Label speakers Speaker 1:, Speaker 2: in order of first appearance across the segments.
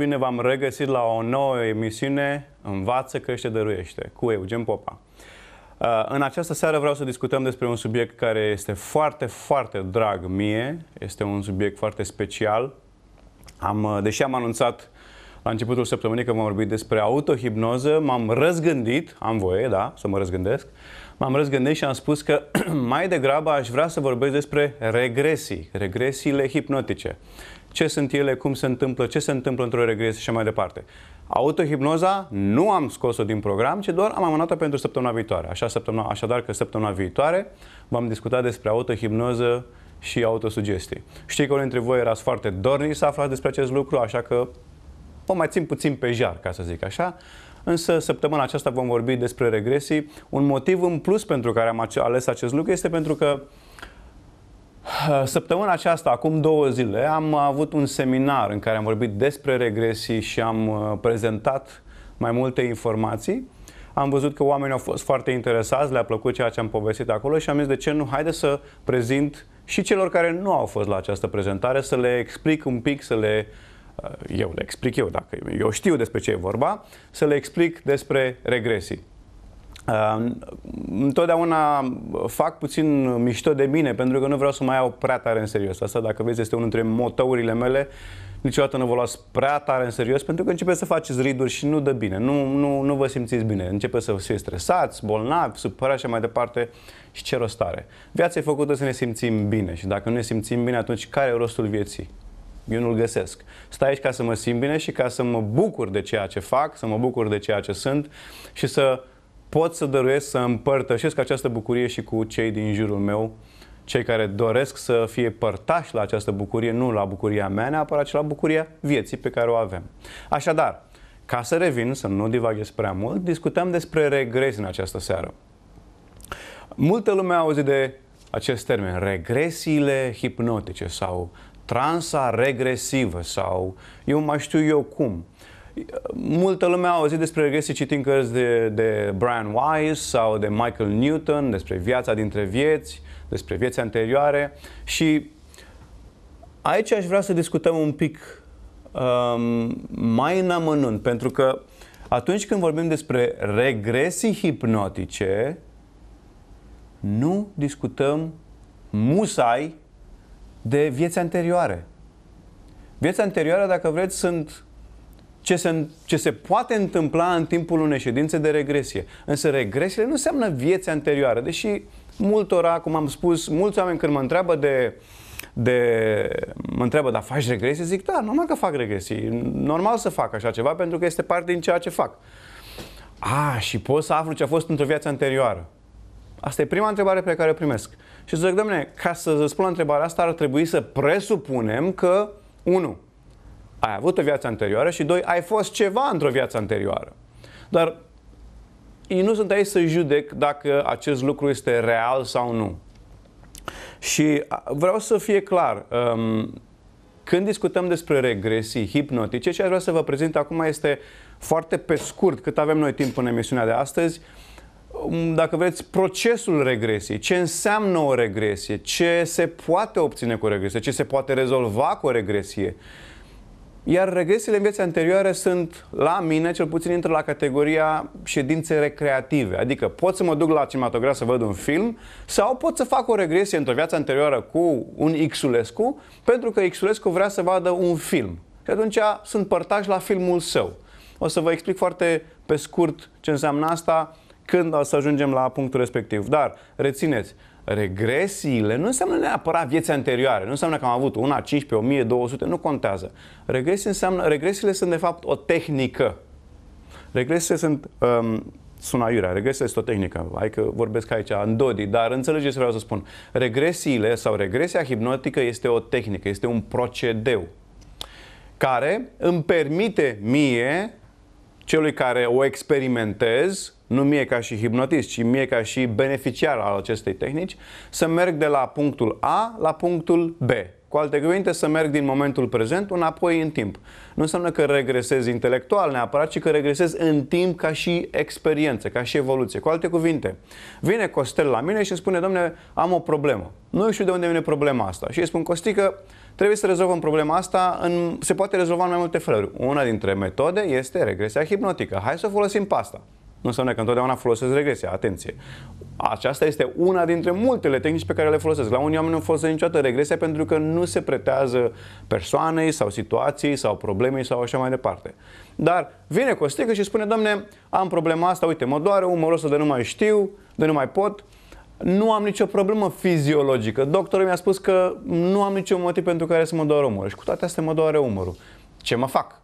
Speaker 1: Bine v-am regăsit la o nouă emisiune Învață, crește, dăruiește cu Eugen Popa. Uh, în această seară vreau să discutăm despre un subiect care este foarte, foarte drag mie. Este un subiect foarte special. Am, uh, deși am anunțat la începutul săptămânii că vom vorbi despre autohipnoză, m-am răzgândit, am voie, da, să mă răzgândesc, m-am răzgândit și am spus că mai degrabă aș vrea să vorbesc despre regresii, regresiile hipnotice ce sunt ele, cum se întâmplă, ce se întâmplă într-o regresie și mai departe. Autohipnoza nu am scos-o din program, ci doar am amânat-o pentru săptămâna viitoare. Așa săptămâna, așadar că săptămâna viitoare vom discuta despre autohipnoză și autosugestii. Știi că unul dintre voi erați foarte dorni să aflați despre acest lucru, așa că o mai țin puțin pe jar, ca să zic așa. Însă săptămâna aceasta vom vorbi despre regresii. Un motiv în plus pentru care am ales acest lucru este pentru că Eh, săptămâna aceasta, acum două zile, am avut un seminar în care am vorbit despre regresii și am eh, prezentat mai multe informații. Am văzut că oamenii au fost foarte interesați, le-a plăcut ceea ce am povestit acolo și am zis de ce nu, haide să prezint și celor care nu au fost la această prezentare, să le explic un pic, să le eh, eu le explic eu, dacă eu știu despre ce e vorba, să le explic despre regresii. Uh, întotdeauna fac puțin mișto de mine pentru că nu vreau să mai iau prea tare în serios. Asta, dacă vezi, este unul dintre motourile mele. Niciodată nu vă luați prea tare în serios pentru că începeți să faceți riduri și nu dă bine. Nu, nu, nu vă simțiți bine. Începeți să fiți stresați, bolnavi, supărați și mai departe și ce rost are. Viața e făcută să ne simțim bine și dacă nu ne simțim bine, atunci care e rostul vieții? Eu nu-l găsesc. Stai aici ca să mă simt bine și ca să mă bucur de ceea ce fac, să mă bucur de ceea ce sunt și să pot să dăruiesc să împărtășesc această bucurie și cu cei din jurul meu, cei care doresc să fie părtași la această bucurie, nu la bucuria mea neapărat, ci la bucuria vieții pe care o avem. Așadar, ca să revin, să nu divaghez prea mult, discutăm despre regres în această seară. Multă lume a auzit de acest termen, regresiile hipnotice sau transa regresivă sau eu mai știu eu cum multă lume a auzit despre regresie citind cărți de, de Brian Weiss sau de Michael Newton, despre viața dintre vieți, despre vieți anterioare și aici aș vrea să discutăm un pic um, mai în amănunt, pentru că atunci când vorbim despre regresii hipnotice, nu discutăm musai de vieți anterioare. Vieți anterioare, dacă vreți, sunt ce se, ce se poate întâmpla în timpul unei ședințe de regresie. Însă regresiile nu înseamnă vieți anterioare, deși multora, cum am spus, mulți oameni când mă întreabă de de... mă întreabă, dar faci regresie? Zic, da, normal că fac regresii. Normal să fac așa ceva pentru că este parte din ceea ce fac. A, și pot să aflu ce a fost într-o viață anterioară. Asta e prima întrebare pe care o primesc. Și zic, domnule, ca să răspund la întrebarea asta ar trebui să presupunem că, unu ai avut o viață anterioară și doi, ai fost ceva într-o viață anterioară. Dar ei nu sunt aici să judec dacă acest lucru este real sau nu. Și vreau să fie clar, um, când discutăm despre regresii hipnotice, ce aș vrea să vă prezint acum este foarte pe scurt, cât avem noi timp în emisiunea de astăzi, um, dacă vreți, procesul regresiei, ce înseamnă o regresie, ce se poate obține cu o regresie, ce se poate rezolva cu o regresie iar regresiile în viața anterioare sunt, la mine, cel puțin intră la categoria ședințe recreative. Adică pot să mă duc la cinematograf să văd un film sau pot să fac o regresie într-o viață anterioară cu un Xulescu pentru că Xulescu vrea să vadă un film. Și atunci sunt părtaș la filmul său. O să vă explic foarte pe scurt ce înseamnă asta când o să ajungem la punctul respectiv. Dar rețineți, Regresiile nu înseamnă neapărat vieți anterioare, nu înseamnă că am avut una, 15, 1200, nu contează. Regresi înseamnă, regresiile sunt de fapt o tehnică. Regresiile sunt um, sună aiurea, regresia este o tehnică, hai că vorbesc aici în dodi, dar înțelegeți ce vreau să spun. Regresiile sau regresia hipnotică este o tehnică, este un procedeu care îmi permite mie celui care o experimentez, nu mie ca și hipnotist, ci mie ca și beneficiar al acestei tehnici, să merg de la punctul A la punctul B. Cu alte cuvinte, să merg din momentul prezent înapoi în timp. Nu înseamnă că regresez intelectual neapărat, ci că regresez în timp ca și experiență, ca și evoluție. Cu alte cuvinte, vine Costel la mine și îmi spune, domne, am o problemă. Nu știu de unde vine problema asta. Și îi spun, Costică, Trebuie să rezolvăm problema asta, în, se poate rezolva în mai multe feluri. Una dintre metode este regresia hipnotică. Hai să folosim pasta. Nu înseamnă că întotdeauna folosesc regresia, atenție. Aceasta este una dintre multele tehnici pe care le folosesc. La unii oameni nu folosesc niciodată regresia pentru că nu se pretează persoanei sau situației sau problemei sau așa mai departe. Dar vine Costică și spune, domne, am problema asta, uite, mă doare umărul ăsta de nu mai știu, de nu mai pot, nu am nicio problemă fiziologică. Doctorul mi-a spus că nu am niciun motiv pentru care să mă doare umărul și cu toate astea mă doare umărul. Ce mă fac?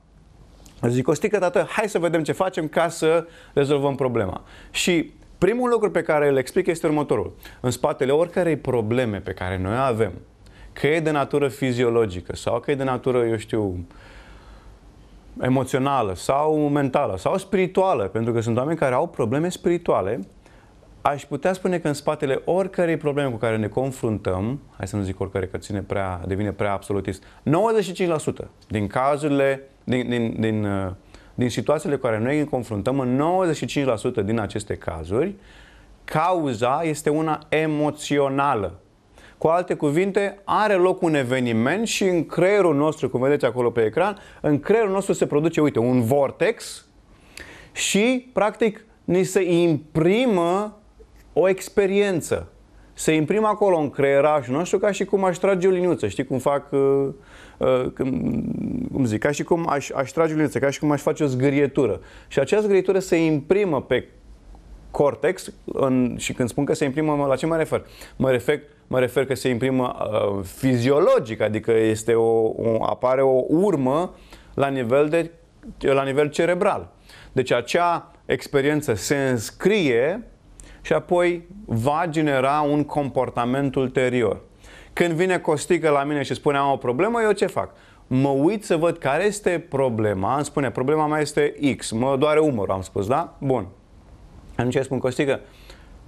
Speaker 1: Zic, o stică, tată, hai să vedem ce facem ca să rezolvăm problema. Și primul lucru pe care îl explic este următorul. În spatele oricărei probleme pe care noi avem, că e de natură fiziologică sau că e de natură, eu știu, emoțională sau mentală sau spirituală, pentru că sunt oameni care au probleme spirituale, aș putea spune că în spatele oricărei probleme cu care ne confruntăm, hai să nu zic oricare că ține prea, devine prea absolutist, 95% din cazurile, din, din, din, uh, din situațiile cu care noi ne confruntăm, în 95% din aceste cazuri, cauza este una emoțională. Cu alte cuvinte, are loc un eveniment și în creierul nostru, cum vedeți acolo pe ecran, în creierul nostru se produce, uite, un vortex și, practic, ni se imprimă o experiență. Să imprim acolo în creierașul nostru ca și cum aș trage o liniuță. Știi cum fac, uh, uh, cum zic, ca și cum aș, aș trage o liniuță, ca și cum aș face o zgârietură. Și acea zgârietură se imprimă pe cortex în, și când spun că se imprimă, la ce mă refer? Mă refer, mă refer că se imprimă uh, fiziologic, adică este o, o, apare o urmă la nivel, de, la nivel cerebral. Deci acea experiență se înscrie și apoi va genera un comportament ulterior. Când vine Costică la mine și spune am o problemă, eu ce fac? Mă uit să văd care este problema, îmi spune problema mea este X, mă doare umărul, am spus, da? Bun. ce spun Costică,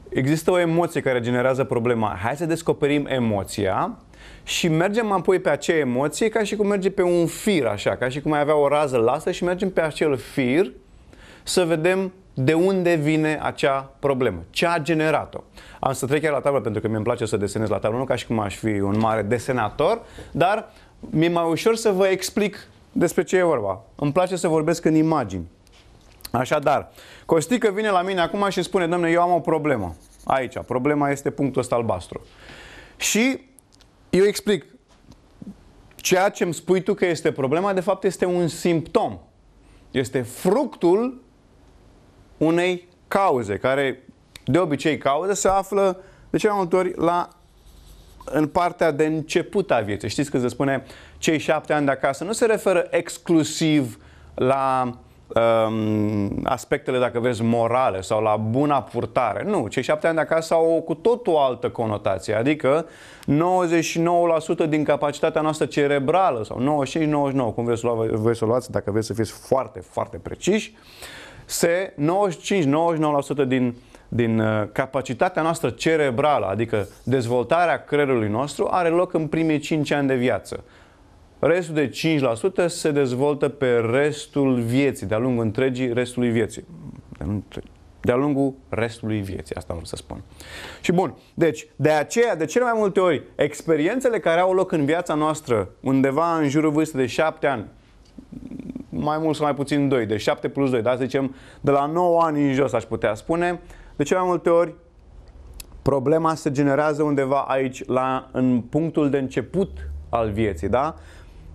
Speaker 1: există o emoție care generează problema, hai să descoperim emoția și mergem apoi pe acea emoție ca și cum merge pe un fir, așa, ca și cum mai avea o rază lasă și mergem pe acel fir să vedem de unde vine acea problemă, ce a generat-o. Am să trec chiar la tablă pentru că mi-e place să desenez la tablă, nu ca și cum aș fi un mare desenator, dar mi-e mai ușor să vă explic despre ce e vorba. Îmi place să vorbesc în imagini. Așadar, Costică vine la mine acum și spune, domnule, eu am o problemă. Aici, problema este punctul ăsta albastru. Și eu explic, ceea ce îmi spui tu că este problema, de fapt este un simptom. Este fructul unei cauze, care de obicei cauze se află de cele mai multe ori la în partea de început a vieții. Știți că se spune cei șapte ani de acasă nu se referă exclusiv la um, aspectele, dacă vezi, morale sau la buna purtare. Nu, cei șapte ani de acasă au o, cu tot o altă conotație, adică 99% din capacitatea noastră cerebrală sau 95-99, cum vreți să, lua, luați, dacă vreți să fiți foarte, foarte preciși, uh, se 95-99% din, din uh, capacitatea noastră cerebrală, adică dezvoltarea creierului nostru, are loc în primii 5 ani de viață. Restul de 5% se dezvoltă pe restul vieții, de-a lungul întregii restului vieții. De-a lungul restului vieții, asta vreau să spun. Și bun, deci, de aceea, de cele mai multe ori, experiențele care au loc în viața noastră, undeva în jurul vârstei de 7 ani, mai mult sau mai puțin 2, de 7 plus 2, da? Să zicem, de la 9 ani în jos, aș putea spune. De cele mai multe ori, problema se generează undeva aici, la, în punctul de început al vieții, da?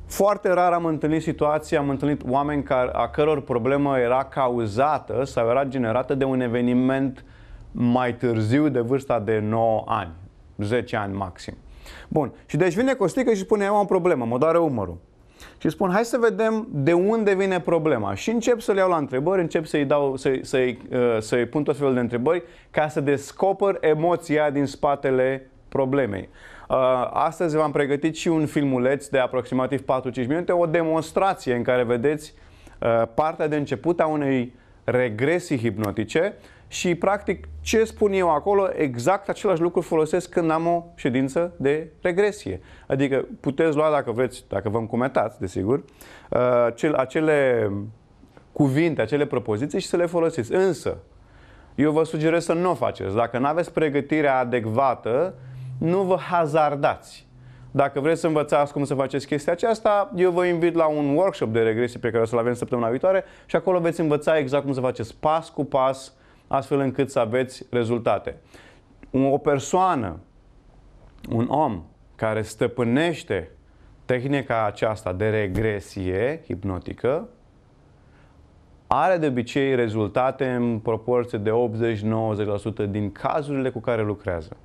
Speaker 1: Foarte rar am întâlnit situații, am întâlnit oameni care, a căror problemă era cauzată sau era generată de un eveniment mai târziu de vârsta de 9 ani, 10 ani maxim. Bun, și deci vine Costică și spune, eu am o problemă, mă doare umărul și spun hai să vedem de unde vine problema și încep să le iau la întrebări, încep să-i, dau, să-i, să-i, uh, să-i pun tot felul de întrebări ca să descoper emoția din spatele problemei. Uh, astăzi v-am pregătit și un filmuleț de aproximativ 4-5 minute, o demonstrație în care vedeți uh, partea de început a unei regresii hipnotice și practic ce spun eu acolo, exact același lucru folosesc când am o ședință de regresie. Adică puteți lua, dacă vreți, dacă vă încumetați, desigur, uh, acele cuvinte, acele propoziții și să le folosiți. Însă, eu vă sugerez să nu o faceți. Dacă nu aveți pregătirea adecvată, nu vă hazardați. Dacă vreți să învățați cum să faceți chestia aceasta, eu vă invit la un workshop de regresie pe care o să-l avem săptămâna viitoare și acolo veți învăța exact cum să faceți pas cu pas uh, astfel încât să aveți rezultate. O persoană, un om care stăpânește tehnica aceasta de regresie hipnotică, are de obicei rezultate în proporție de 80-90% din cazurile cu care lucrează.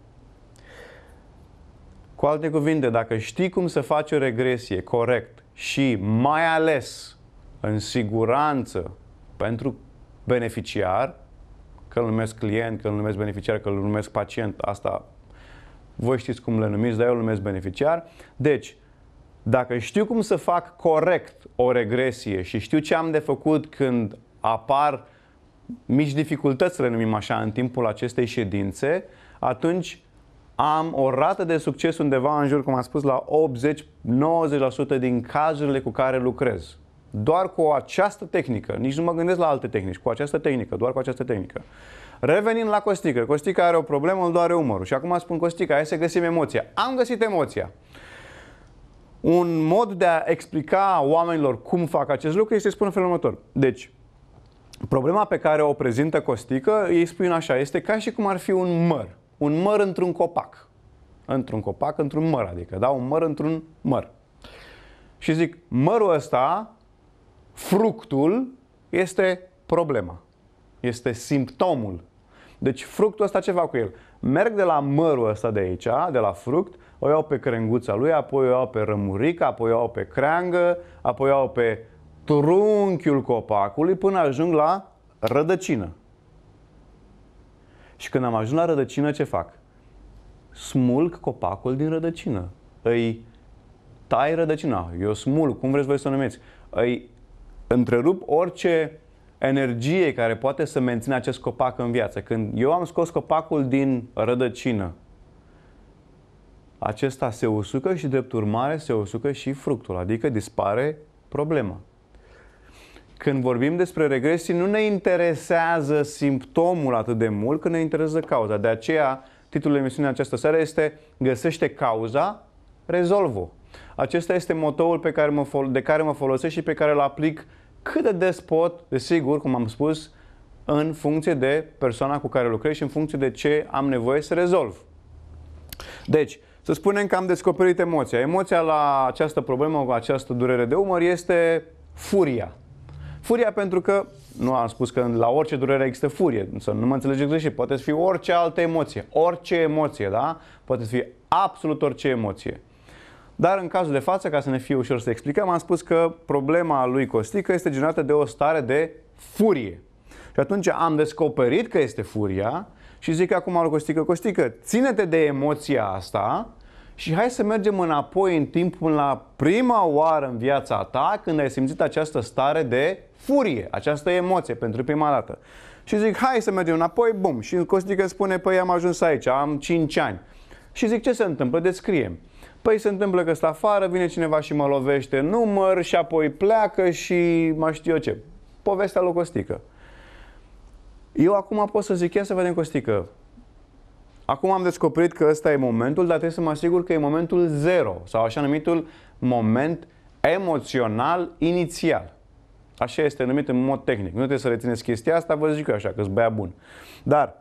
Speaker 1: Cu alte cuvinte, dacă știi cum să faci o regresie corect și mai ales în siguranță pentru beneficiar, că îl numesc client, că îl numesc beneficiar, că îl numesc pacient, asta voi știți cum le numiți, dar eu îl numesc beneficiar. Deci, dacă știu cum să fac corect o regresie și știu ce am de făcut când apar mici dificultăți, să le numim așa, în timpul acestei ședințe, atunci am o rată de succes undeva în jur, cum am spus, la 80-90% din cazurile cu care lucrez. Doar cu această tehnică, nici nu mă gândesc la alte tehnici, cu această tehnică, doar cu această tehnică. Revenind la Costică, Costica are o problemă, îl doare umărul și acum spun Costica. hai să găsim emoția. Am găsit emoția. Un mod de a explica oamenilor cum fac acest lucru este să spun în felul următor. Deci, problema pe care o prezintă Costică, ei spun așa, este ca și cum ar fi un măr. Un măr într-un copac. Într-un copac, într-un măr, adică, da? Un măr într-un măr. Și zic, mărul ăsta Fructul este problema, este simptomul. Deci fructul ăsta ceva cu el. Merg de la mărul ăsta de aici, de la fruct, o iau pe crenguța lui, apoi o iau pe rămurică, apoi o iau pe creangă, apoi o iau pe trunchiul copacului până ajung la rădăcină. Și când am ajuns la rădăcină, ce fac? Smulg copacul din rădăcină. Îi tai rădăcina. Eu smulg, cum vreți voi să o numeți. Îi întrerup orice energie care poate să mențină acest copac în viață. Când eu am scos copacul din rădăcină, acesta se usucă și drept urmare se usucă și fructul, adică dispare problema. Când vorbim despre regresii, nu ne interesează simptomul atât de mult, cât ne interesează cauza. De aceea, titlul emisiunii această seară este Găsește cauza, rezolvă. Acesta este motoul pe care mă de care mă folosesc și pe care îl aplic cât de des pot, desigur, cum am spus, în funcție de persoana cu care lucrez și în funcție de ce am nevoie să rezolv. Deci, să spunem că am descoperit emoția. Emoția la această problemă, cu această durere de umăr, este furia. Furia pentru că, nu am spus că la orice durere există furie, să nu mă înțelegeți greșit, poate să fie orice altă emoție, orice emoție, da? Poate să fie absolut orice emoție. Dar în cazul de față, ca să ne fie ușor să explicăm, am spus că problema lui Costică este generată de o stare de furie. Și atunci am descoperit că este furia și zic acum lui Costică, Costică, ține-te de emoția asta și hai să mergem înapoi în timp până la prima oară în viața ta când ai simțit această stare de furie, această emoție pentru prima dată. Și zic, hai să mergem înapoi, bum. Și Costică spune, păi am ajuns aici, am 5 ani. Și zic, ce se întâmplă? Descriem. Păi se întâmplă că stă afară, vine cineva și mă lovește număr și apoi pleacă și mai știu eu ce. Povestea lui Costică. Eu acum pot să zic, ia să vedem Costică. Acum am descoperit că ăsta e momentul, dar trebuie să mă asigur că e momentul zero sau așa numitul moment emoțional inițial. Așa este numit în mod tehnic. Nu trebuie să rețineți chestia asta, vă zic eu așa, că-s băia bun. Dar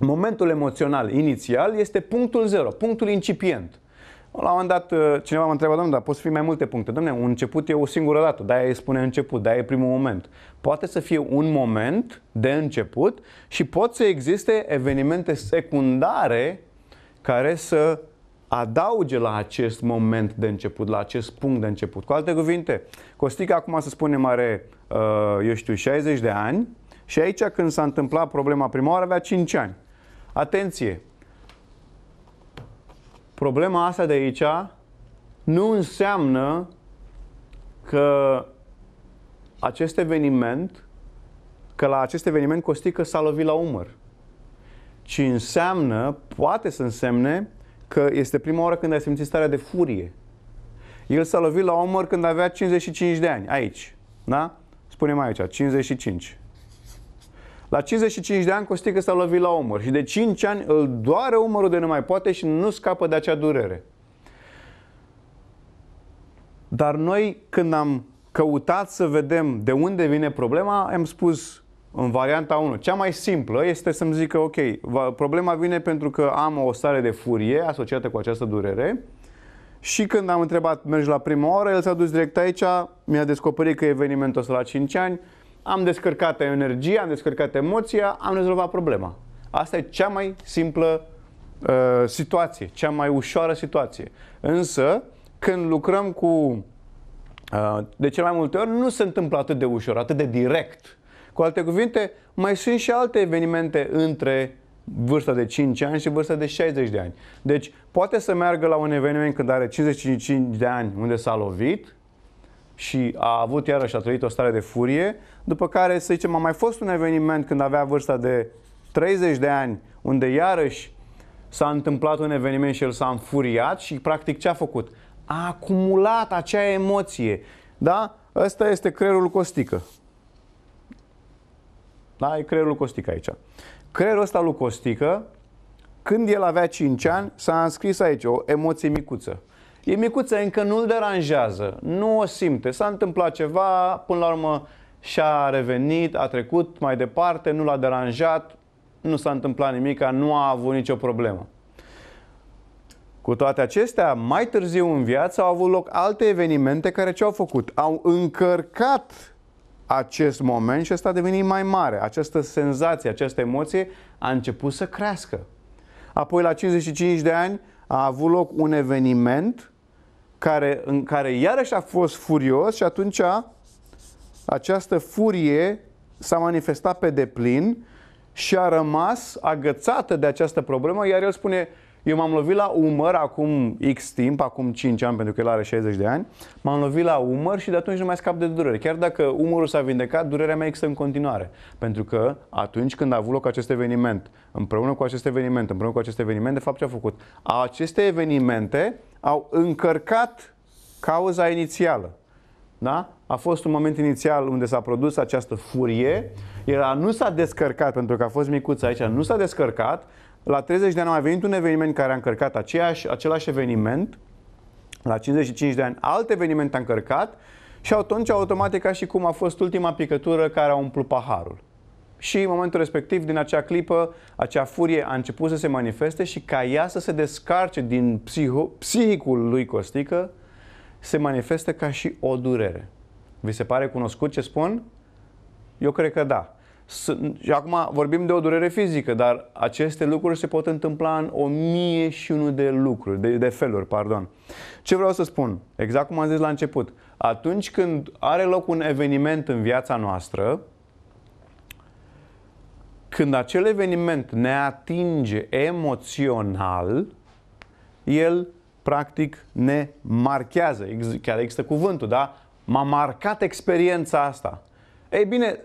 Speaker 1: momentul emoțional inițial este punctul zero, punctul incipient. La un moment dat uh, cineva m-a întrebat, domnule, dar poți fi mai multe puncte. Domnule, un început e o singură dată, de-aia îi spune început, de-aia e primul moment. Poate să fie un moment de început și pot să existe evenimente secundare care să adauge la acest moment de început, la acest punct de început. Cu alte cuvinte, Costica acum să spunem are, uh, eu știu, 60 de ani și aici când s-a întâmplat problema prima oară avea 5 ani. Atenție, problema asta de aici nu înseamnă că acest eveniment, că la acest eveniment Costică s-a lovit la umăr, ci înseamnă, poate să însemne, că este prima oară când ai simțit starea de furie. El s-a lovit la umăr când avea 55 de ani, aici, da? Spunem aici, 55. La 55 de ani, Costică s-a lovit la umăr și de 5 ani îl doare umărul de mai poate și nu scapă de acea durere. Dar noi, când am căutat să vedem de unde vine problema, am spus în varianta 1. Cea mai simplă este să-mi zică, ok, problema vine pentru că am o stare de furie asociată cu această durere și când am întrebat, mergi la prima oră, el s-a dus direct aici, mi-a descoperit că evenimentul ăsta la 5 ani, am descărcat energia, am descărcat emoția, am rezolvat problema. Asta e cea mai simplă uh, situație, cea mai ușoară situație. Însă, când lucrăm cu uh, de cele mai multe ori nu se întâmplă atât de ușor, atât de direct. Cu alte cuvinte, mai sunt și alte evenimente între vârsta de 5 ani și vârsta de 60 de ani. Deci, poate să meargă la un eveniment când are 55 de ani, unde s-a lovit și a avut iarăși, a trăit o stare de furie, după care, să zicem, a mai fost un eveniment când avea vârsta de 30 de ani, unde iarăși s-a întâmplat un eveniment și el s-a înfuriat și practic ce a făcut? A acumulat acea emoție. Da? Ăsta este creierul costică. Da? E creierul costică aici. Creierul ăsta lui costică, când el avea 5 ani, s-a înscris aici o emoție micuță. E micuță, încă nu-l deranjează, nu o simte. S-a întâmplat ceva, până la urmă și a revenit, a trecut mai departe, nu l-a deranjat, nu s-a întâmplat nimic, nu a avut nicio problemă. Cu toate acestea, mai târziu în viață au avut loc alte evenimente care ce au făcut? Au încărcat acest moment și ăsta a devenit mai mare. Această senzație, această emoție a început să crească. Apoi, la 55 de ani, a avut loc un eveniment care, în care iarăși a fost furios și atunci a această furie s-a manifestat pe deplin și a rămas agățată de această problemă, iar el spune, eu m-am lovit la umăr acum X timp, acum 5 ani, pentru că el are 60 de ani, m-am lovit la umăr și de atunci nu mai scap de durere. Chiar dacă umărul s-a vindecat, durerea mea există în continuare. Pentru că atunci când a avut loc acest eveniment, împreună cu acest eveniment, împreună cu acest eveniment, de fapt ce a făcut? Aceste evenimente au încărcat cauza inițială. Da? a fost un moment inițial unde s-a produs această furie. Era nu s-a descărcat, pentru că a fost micuț aici, nu s-a descărcat. La 30 de ani a mai venit un eveniment care a încărcat aceeași, același eveniment. La 55 de ani alt eveniment a încărcat. Și atunci, automat, ca și cum a fost ultima picătură care a umplut paharul. Și în momentul respectiv, din acea clipă, acea furie a început să se manifeste și ca ea să se descarce din psiho- psihicul lui Costică, se manifestă ca și o durere. Vi se pare cunoscut ce spun? Eu cred că da. S- și acum vorbim de o durere fizică, dar aceste lucruri se pot întâmpla în o mie și unul de lucruri, de, de feluri, pardon. Ce vreau să spun? Exact cum am zis la început. Atunci când are loc un eveniment în viața noastră, când acel eveniment ne atinge emoțional, el practic ne marchează. Chiar există cuvântul, da? M-a marcat experiența asta. Ei bine,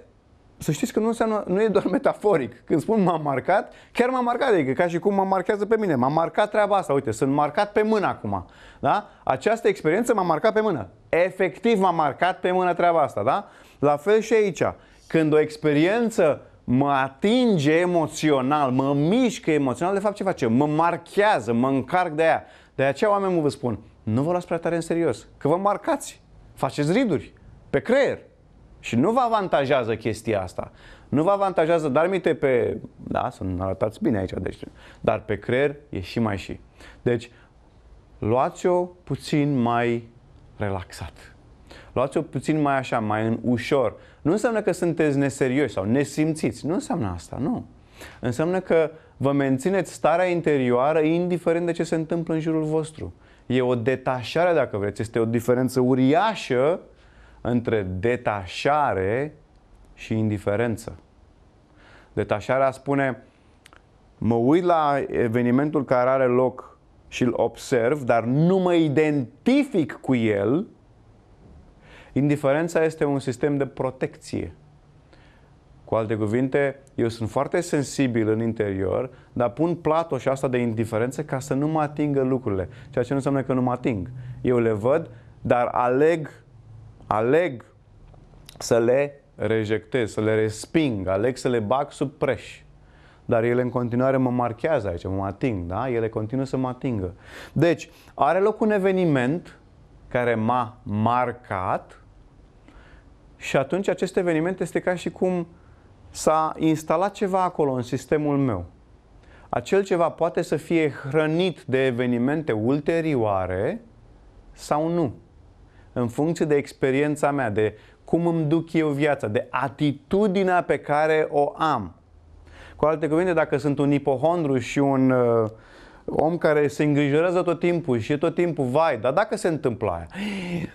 Speaker 1: să știți că nu înseamnă, nu e doar metaforic. Când spun m-am marcat, chiar m-am marcat, adică ca și cum mă marchează pe mine. M-am marcat treaba asta, uite, sunt marcat pe mână acum. Da? Această experiență m-a marcat pe mână. Efectiv m-a marcat pe mână treaba asta, da? La fel și aici. Când o experiență mă atinge emoțional, mă mișcă emoțional, de fapt ce face? Mă marchează, mă încarc de aia. De aceea oamenii vă spun, nu vă luați prea tare în serios, că vă marcați faceți riduri pe creier. Și nu vă avantajează chestia asta. Nu vă avantajează, dar minte pe... Da, sunt arătați bine aici, deci, dar pe creier e și mai și. Deci, luați-o puțin mai relaxat. Luați-o puțin mai așa, mai în ușor. Nu înseamnă că sunteți neserioși sau nesimțiți. Nu înseamnă asta, nu. Înseamnă că vă mențineți starea interioară indiferent de ce se întâmplă în jurul vostru e o detașare, dacă vreți, este o diferență uriașă între detașare și indiferență. Detașarea spune, mă uit la evenimentul care are loc și îl observ, dar nu mă identific cu el. Indiferența este un sistem de protecție. Cu alte cuvinte, eu sunt foarte sensibil în interior, dar pun plato și asta de indiferență ca să nu mă atingă lucrurile, ceea ce nu înseamnă că nu mă ating. Eu le văd, dar aleg, aleg să le rejectez, să le resping, aleg să le bag sub preș. Dar ele în continuare mă marchează aici, mă ating, da? Ele continuă să mă atingă. Deci, are loc un eveniment care m-a marcat și atunci acest eveniment este ca și cum s-a instalat ceva acolo în sistemul meu. Acel ceva poate să fie hrănit de evenimente ulterioare sau nu. În funcție de experiența mea, de cum îmi duc eu viața, de atitudinea pe care o am. Cu alte cuvinte, dacă sunt un ipohondru și un uh, om care se îngrijorează tot timpul și e tot timpul, vai, dar dacă se întâmplă aia,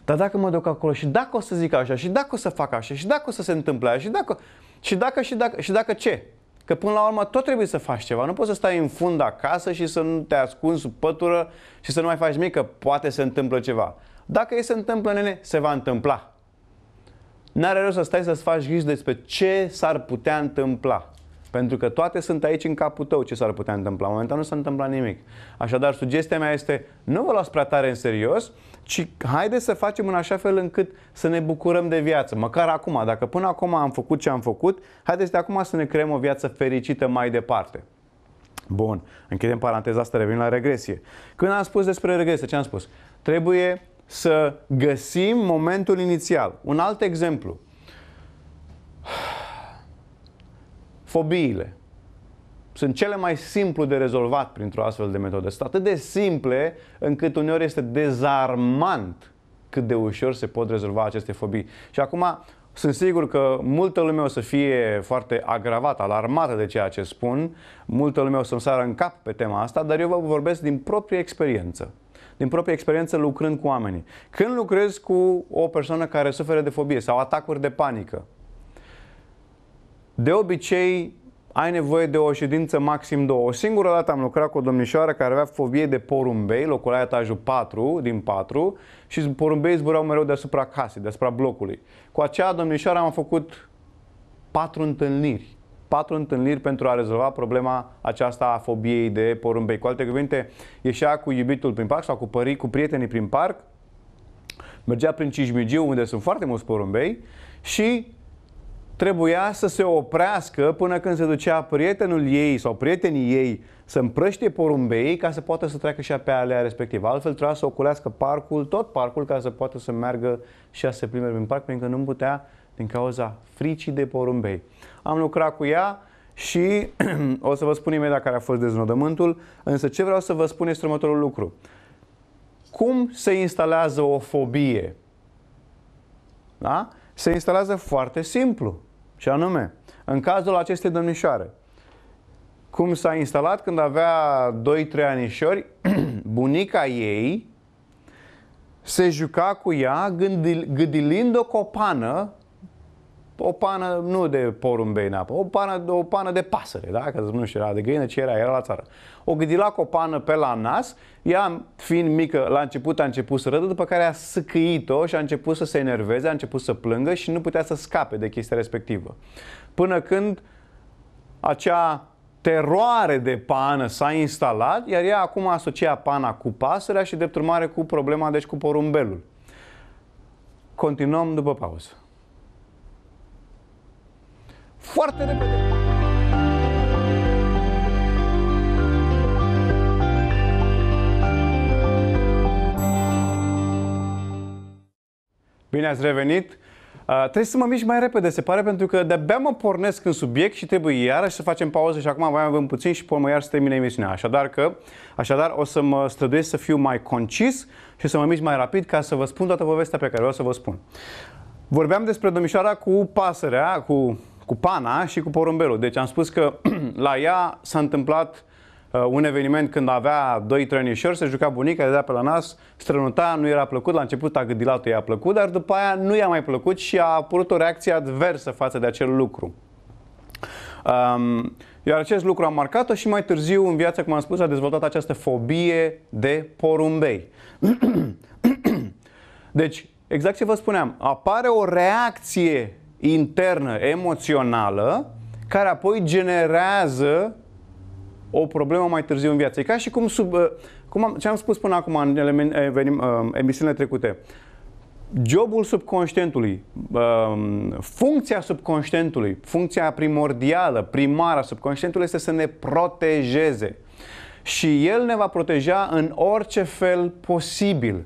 Speaker 1: dar dacă mă duc acolo și dacă o să zic așa și dacă o să fac așa și dacă o să se întâmple aia și dacă... Și dacă, și dacă, și dacă ce? Că până la urmă tot trebuie să faci ceva. Nu poți să stai în fund acasă și să nu te ascunzi sub pătură și să nu mai faci nimic, că poate se întâmplă ceva. Dacă e se întâmplă, nene, se va întâmpla. N-are rău să stai să-ți faci griji despre ce s-ar putea întâmpla. Pentru că toate sunt aici în capul tău ce s-ar putea întâmpla. Momentan nu s-a întâmplat nimic. Așadar, sugestia mea este nu vă luați prea tare în serios ci haide să facem în așa fel încât să ne bucurăm de viață. Măcar acum, dacă până acum am făcut ce am făcut, haideți de acum să ne creăm o viață fericită mai departe. Bun, închidem paranteza asta, revenim la regresie. Când am spus despre regresie, ce am spus? Trebuie să găsim momentul inițial. Un alt exemplu. Fobiile sunt cele mai simplu de rezolvat printr-o astfel de metodă. Sunt atât de simple încât uneori este dezarmant cât de ușor se pot rezolva aceste fobii. Și acum sunt sigur că multă lume o să fie foarte agravată, alarmată de ceea ce spun, multă lume o să-mi sară în cap pe tema asta, dar eu vă vorbesc din proprie experiență. Din proprie experiență lucrând cu oamenii. Când lucrez cu o persoană care suferă de fobie sau atacuri de panică, de obicei ai nevoie de o ședință maxim două. O singură dată am lucrat cu o domnișoară care avea fobie de porumbei, locura etajul 4 din 4 și porumbei zburau mereu deasupra casei, deasupra blocului. Cu acea domnișoară am făcut patru întâlniri patru întâlniri pentru a rezolva problema aceasta a fobiei de porumbei. Cu alte cuvinte, ieșea cu iubitul prin parc sau cu, pări, cu prietenii prin parc, mergea prin Cismigiu, unde sunt foarte mulți porumbei, și trebuia să se oprească până când se ducea prietenul ei sau prietenii ei să împrăștie porumbei ca să poată să treacă și pe alea respectivă. Altfel trebuia să oculească parcul, tot parcul, ca să poată să meargă și a se plimbe prin parc, pentru că nu putea din cauza fricii de porumbei. Am lucrat cu ea și o să vă spun imediat care a fost deznodământul, însă ce vreau să vă spun este următorul lucru. Cum se instalează o fobie? Da? Se instalează foarte simplu și anume, în cazul acestei domnișoare, cum s-a instalat când avea 2-3 anișori, bunica ei se juca cu ea gândilind o copană o pană nu de porumbei în apă, o pană, o pană de pasăre, da? Că nu știu, era de găină, ce era, era la țară. O gâdila cu o pană pe la nas, ea fiind mică, la început a început să râdă, după care a săcăit-o și a început să se enerveze, a început să plângă și nu putea să scape de chestia respectivă. Până când acea teroare de pană s-a instalat, iar ea acum asocia pana cu pasărea și, drept urmare, cu problema, deci cu porumbelul. Continuăm după pauză foarte repede. Bine ați revenit! Uh, trebuie să mă mișc mai repede, se pare, pentru că de-abia mă pornesc în subiect și trebuie iarăși să facem pauză și acum mai avem puțin și până iar să termine emisiunea. Așadar, că, așadar o să mă străduiesc să fiu mai concis și să mă mișc mai rapid ca să vă spun toată povestea pe care vreau să vă spun. Vorbeam despre domnișoara cu pasărea, cu cu pana și cu porumbelul. Deci am spus că la ea s-a întâmplat uh, un eveniment când avea doi trănișori, se juca bunica, de pe la nas, strănuta, nu era plăcut, la început a gâdilatul i-a plăcut, dar după aia nu i-a mai plăcut și a apărut o reacție adversă față de acel lucru. Um, iar acest lucru a marcat-o și mai târziu în viață, cum am spus, a dezvoltat această fobie de porumbei. deci, exact ce vă spuneam, apare o reacție internă, emoțională, care apoi generează o problemă mai târziu în viață. E ca și cum, sub, uh, cum am, ce am spus până acum în element, uh, venim, uh, emisiunile trecute, jobul subconștientului, funcția subconștientului, funcția primordială, primară a subconștientului este să ne protejeze. Și el ne va proteja în orice fel posibil.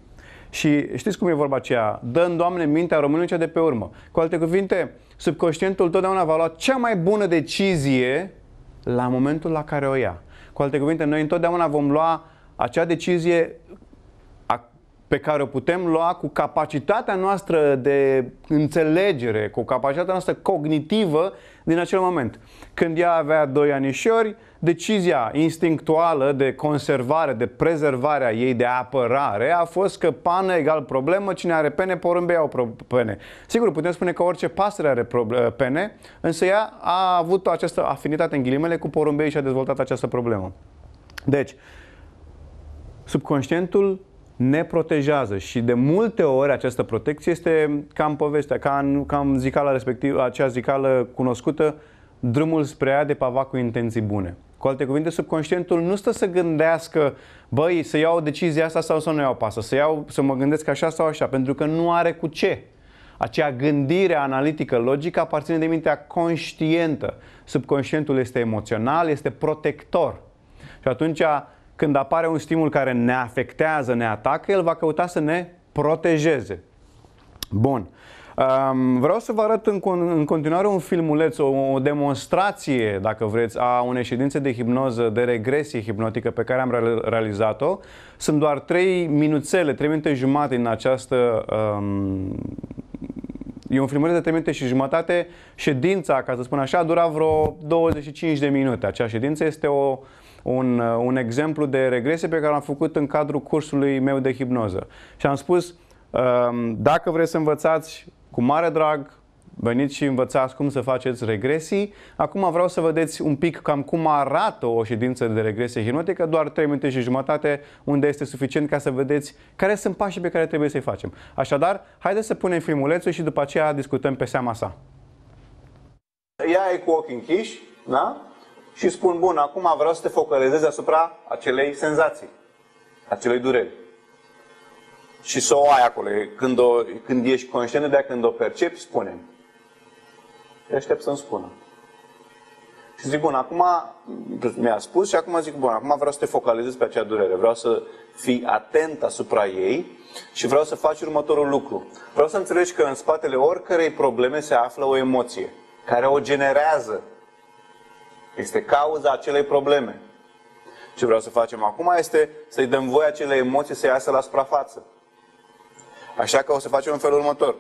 Speaker 1: Și știți cum e vorba aceea? Dăm, Doamne, mintea românului cea de pe urmă. Cu alte cuvinte, subconștientul totdeauna va lua cea mai bună decizie la momentul la care o ia. Cu alte cuvinte, noi întotdeauna vom lua acea decizie pe care o putem lua cu capacitatea noastră de înțelegere, cu capacitatea noastră cognitivă din acel moment. Când ea avea 2 anișori, Decizia instinctuală de conservare, de prezervare a ei, de apărare, a fost că pană egal problemă, cine are pene, porumbei au pene. Sigur, putem spune că orice pasăre are ă, pene, însă ea a avut această afinitate în ghilimele cu porumbei și a dezvoltat această problemă. Deci, subconștientul ne protejează și de multe ori această protecție este cam povestea, ca în, cam zicala respectiv, acea zicală cunoscută, drumul spre ea de pava cu intenții bune. Cu alte cuvinte, subconștientul nu stă să gândească, băi, să iau decizia asta sau să nu iau pasă, să, iau, să mă gândesc așa sau așa, pentru că nu are cu ce. Acea gândire analitică, logică, aparține de mintea conștientă. Subconștientul este emoțional, este protector. Și atunci, când apare un stimul care ne afectează, ne atacă, el va căuta să ne protejeze. Bun. Vreau să vă arăt în continuare un filmuleț, o demonstrație, dacă vreți, a unei ședințe de hipnoză, de regresie hipnotică pe care am realizat-o. Sunt doar trei minuțele, trei minute jumate în această um, E un filmuleț de trei minute și jumătate. Ședința, ca să spun așa, a durat vreo 25 de minute. Acea ședință este o, un, un exemplu de regresie pe care l-am făcut în cadrul cursului meu de hipnoză. Și am spus, dacă vreți să învățați cu mare drag, veniți și învățați cum să faceți regresii. Acum vreau să vedeți un pic cam cum arată o ședință de regresie hipnotică, doar 3 minute și jumătate, unde este suficient ca să vedeți care sunt pașii pe care trebuie să-i facem. Așadar, haideți să punem filmulețul și după aceea discutăm pe seama sa. Ea e cu ochii închiși, da? Și spun, bun, acum vreau să te focalizezi asupra acelei senzații, acelei dureri și să o ai acolo. Când, o, când ești conștient de când o percepi, spune Te aștept să-mi spună. Și zic, bun, acum mi-a spus și acum zic, bun, acum vreau să te focalizezi pe acea durere. Vreau să fii atent asupra ei și vreau să faci următorul lucru. Vreau să înțelegi că în spatele oricărei probleme se află o emoție care o generează. Este cauza acelei probleme. Ce vreau să facem acum este să-i dăm voie acele emoții să iasă la suprafață. Așa că o să facem în felul următor.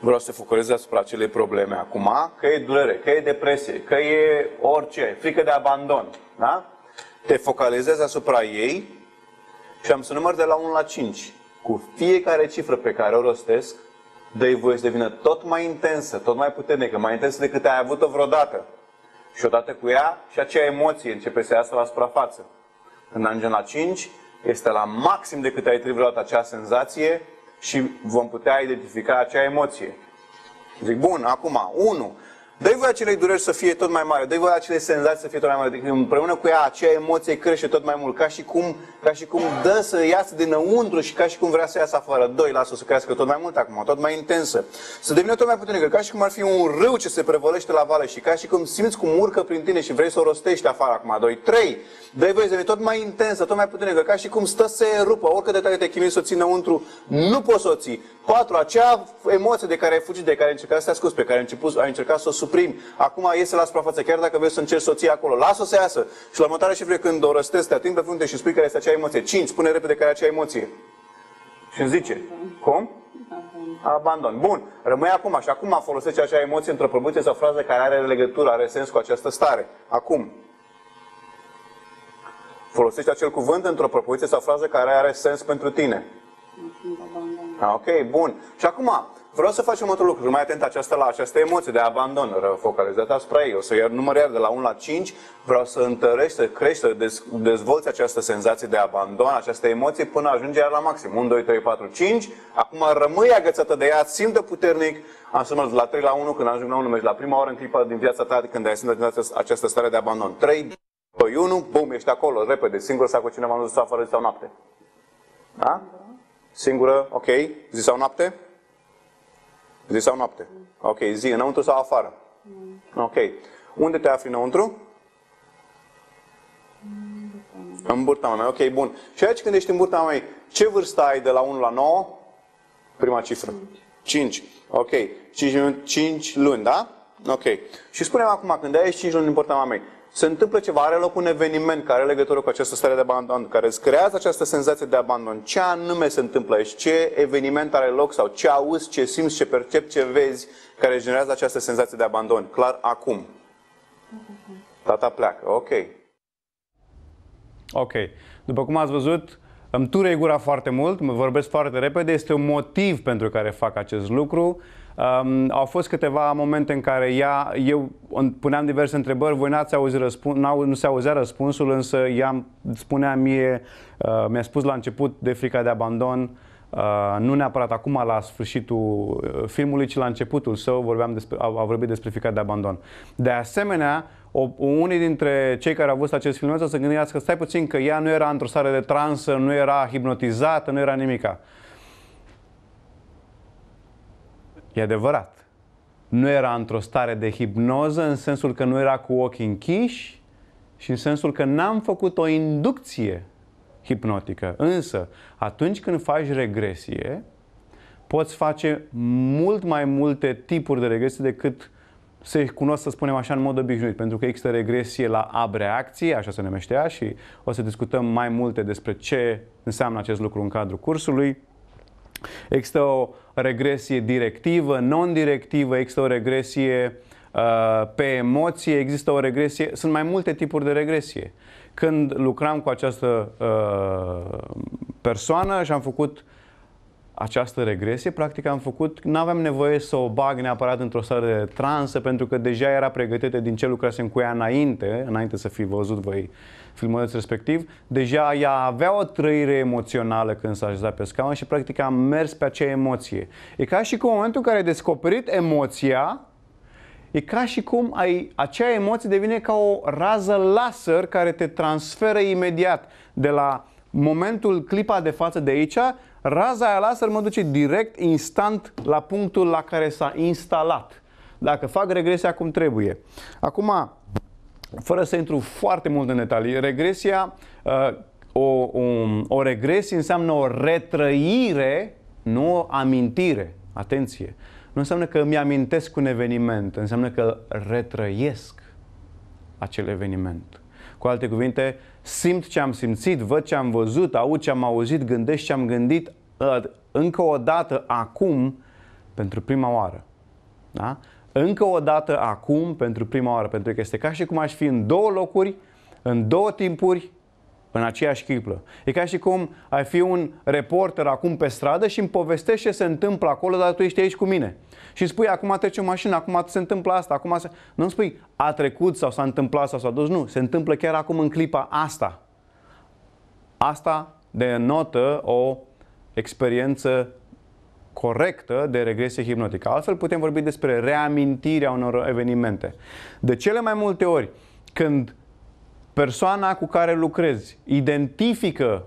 Speaker 1: Vreau să focalizez asupra acelei probleme acum, că e durere, că e depresie, că e orice, frică de abandon. Da? Te focalizezi asupra ei și am să număr de la 1 la 5. Cu fiecare cifră pe care o rostesc, dă-i voie să devină tot mai intensă, tot mai puternică, mai intensă decât ai avut-o vreodată. Și odată cu ea, și acea emoție începe să iasă la suprafață. Când ajungem la 5, este la maxim de cât ai trivrat acea senzație și vom putea identifica acea emoție. Zic, bun, acum, 1. Dă-i voie acelei dureri să fie tot mai mare, dă-i voie acelei senzații să fie tot mai mare, împreună cu ea acea emoție crește tot mai mult, ca și cum ca și cum dă să iasă dinăuntru și ca și cum vrea să iasă afară. Doi, lasă să crească tot mai mult acum, tot mai intensă. Să devină tot mai puternică, ca și cum ar fi un râu ce se prevălește la vale și ca și cum simți cum urcă prin tine și vrei să o rostești afară acum. Doi, trei, dă voie să tot mai intensă, tot mai puternică, ca și cum stă să rupă, oricât de tare te chimii să o ții înăuntru, nu poți să o ții. Patru, acea emoție de care ai fugit, de care ai încercat să te ascunzi, pe care ai început, ai încercat să o suprimi, acum iese la suprafață, chiar dacă vrei să încerci să o ții acolo, lasă-o să iasă. Și la următoarea și vrei când o răstezi, te atingi pe frunte și spui care este acea emoție. Cinci. Spune repede care e acea emoție. Și îmi zice, cum? Abandon. Bun. Rămâi acum. Și acum folosești acea emoție într-o propoziție sau frază care are legătură, are sens cu această stare. Acum. Folosești acel cuvânt într-o propoziție sau frază care are sens pentru tine. Ah, ok, bun. Și acum, Vreau să facem un lucru, mai atent această, la această emoție de abandon focalizată asupra ei. O să iau număr de la 1 la 5, vreau să întărești, să crești, să dez, dezvolți această senzație de abandon, această emoție până ajunge la maxim. 1, 2, 3, 4, 5. Acum rămâi agățată de ea, simte puternic. Am să la 3 la 1, când ajung la 1, mergi la prima oară în clipa din viața ta, când ai simțit această stare de abandon. 3, 2, 1, bum, ești acolo, repede, singur sau cu cineva, nu zi sau fără zi sau noapte. Da? Singură, ok, zi sau noapte? Zi sau noapte? Mm. Ok, zi înăuntru sau afară? Mm. Ok. Unde te afli înăuntru? Mm. În burta mea. Ok, bun. Și aici când ești în burta mea, ce vârstă ai de la 1 la 9? Prima cifră. 5. Ok. 5, 5 luni, da? Ok. Și spunem acum, când ai 5 luni în burta mea, se întâmplă ceva, are loc un eveniment care are legătură cu această stare de abandon, care îți creează această senzație de abandon. Ce anume se întâmplă aici? Ce eveniment are loc sau ce auzi, ce simți, ce percepi, ce vezi care generează această senzație de abandon? Clar, acum. Tata pleacă. Ok. Ok. După cum ați văzut, îmi turei gura foarte mult, mă vorbesc foarte repede, este un motiv pentru care fac acest lucru. Um, au fost câteva momente în care ea, eu puneam diverse întrebări, voi n-ați auzit răspuns, nu se auzea răspunsul, însă ea spunea mie, uh, mi-a spus la început de frica de abandon, uh, nu neapărat acum la sfârșitul uh, filmului, ci la începutul său vorbeam despre, a, a vorbit despre frica de abandon. De asemenea, o, unii dintre cei care au văzut acest film să se gândească, stai puțin că ea nu era într-o stare de transă, nu era hipnotizată, nu era nimica. E adevărat. Nu era într-o stare de hipnoză în sensul că nu era cu ochii închiși și în sensul că n-am făcut o inducție hipnotică. Însă, atunci când faci regresie, poți face mult mai multe tipuri de regresie decât se cunosc, să spunem așa, în mod obișnuit, pentru că există regresie la abreacție, așa se numește ea, și o să discutăm mai multe despre ce înseamnă acest lucru în cadrul cursului. Există o regresie directivă, non-directivă, există o regresie uh, pe emoție, există o regresie. Sunt mai multe tipuri de regresie. Când lucram cu această uh, persoană și am făcut această regresie, practic am făcut, nu aveam nevoie să o bag neapărat într-o stare de transă, pentru că deja era pregătită din ce lucrasem cu ea înainte, înainte să fi văzut voi filmuleț respectiv, deja ea avea o trăire emoțională când s-a așezat pe scaun și practic a mers pe acea emoție. E ca și în momentul în care ai descoperit emoția, E ca și cum ai, acea emoție devine ca o rază laser care te transferă imediat de la momentul, clipa de față de aici, raza aia laser mă duce direct, instant, la punctul la care s-a instalat. Dacă fac regresia cum trebuie. Acum, fără să intru foarte mult în detalii, regresia, uh, o, o, um, o regresie înseamnă o retrăire, nu o amintire. Atenție! Nu înseamnă că îmi amintesc un eveniment, înseamnă că retrăiesc acel eveniment. Cu alte cuvinte, simt ce am simțit, văd ce am văzut, aud ce am auzit, gândesc ce am gândit uh, încă o dată, acum, pentru prima oară. Da? încă o dată acum, pentru prima oară, pentru că este ca și cum aș fi în două locuri, în două timpuri, în aceeași chiplă. E ca și cum ai fi un reporter acum pe stradă și îmi povestești ce se întâmplă acolo, dar tu ești aici cu mine. Și spui, acum trece o mașină, acum se întâmplă asta, acum se... Nu spui, a trecut sau s-a întâmplat sau s-a dus, nu. Se întâmplă chiar acum în clipa asta. Asta denotă o experiență corectă de regresie hipnotică. Altfel putem vorbi despre reamintirea unor evenimente. De cele mai multe ori, când persoana cu care lucrezi identifică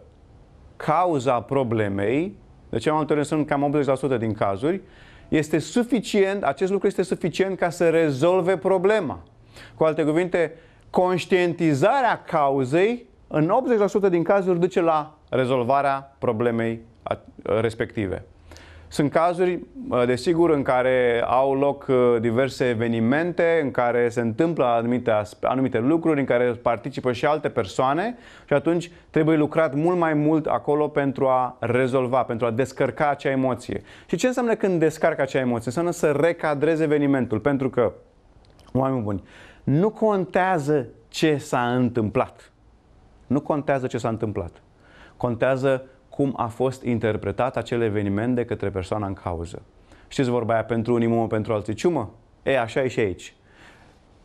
Speaker 1: cauza problemei, de cele mai multe ori sunt cam 80% din cazuri, este suficient, acest lucru este suficient ca să rezolve problema. Cu alte cuvinte, conștientizarea cauzei în 80% din cazuri duce la rezolvarea problemei respective. Sunt cazuri, desigur, în care au loc uh, diverse evenimente, în care se întâmplă anumite, anumite lucruri, în care participă și alte persoane și atunci trebuie lucrat mult mai mult acolo pentru a rezolva, pentru a descărca acea emoție. Și ce înseamnă când descarcă acea emoție? Înseamnă să recadrezi evenimentul, pentru că, oameni buni, nu contează ce s-a întâmplat. Nu contează ce s-a întâmplat. Contează cum a fost interpretat acel eveniment de către persoana în cauză. Știți vorba aia, pentru unii mumă, pentru alții ciumă? E, așa e și aici.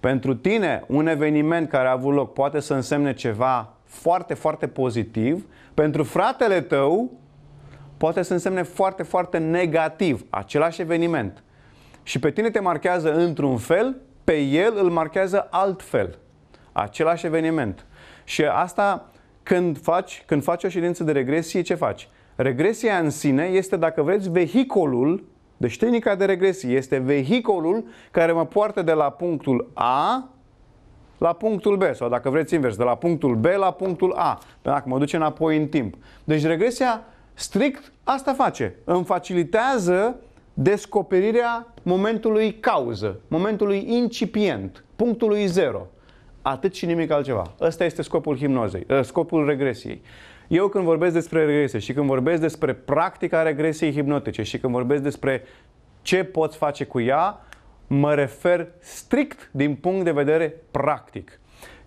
Speaker 1: Pentru tine, un eveniment care a avut loc poate să însemne ceva foarte, foarte pozitiv. Pentru fratele tău, poate să însemne foarte, foarte negativ același eveniment. Și pe tine te marchează într-un fel, pe el îl marchează altfel. Același eveniment. Și asta când faci, când faci o ședință de regresie, ce faci? Regresia în sine este, dacă vreți, vehicolul, deci tehnica de regresie este vehicolul care mă poartă de la punctul A la punctul B, sau dacă vreți invers, de la punctul B la punctul A, dacă mă duce înapoi în timp. Deci regresia strict asta face, îmi facilitează descoperirea momentului cauză, momentului incipient, punctului zero. Atât și nimic altceva. Ăsta este scopul himnozei, ă, scopul regresiei. Eu când vorbesc despre regresie și când vorbesc despre practica regresiei hipnotice și când vorbesc despre ce poți face cu ea, mă refer strict din punct de vedere practic.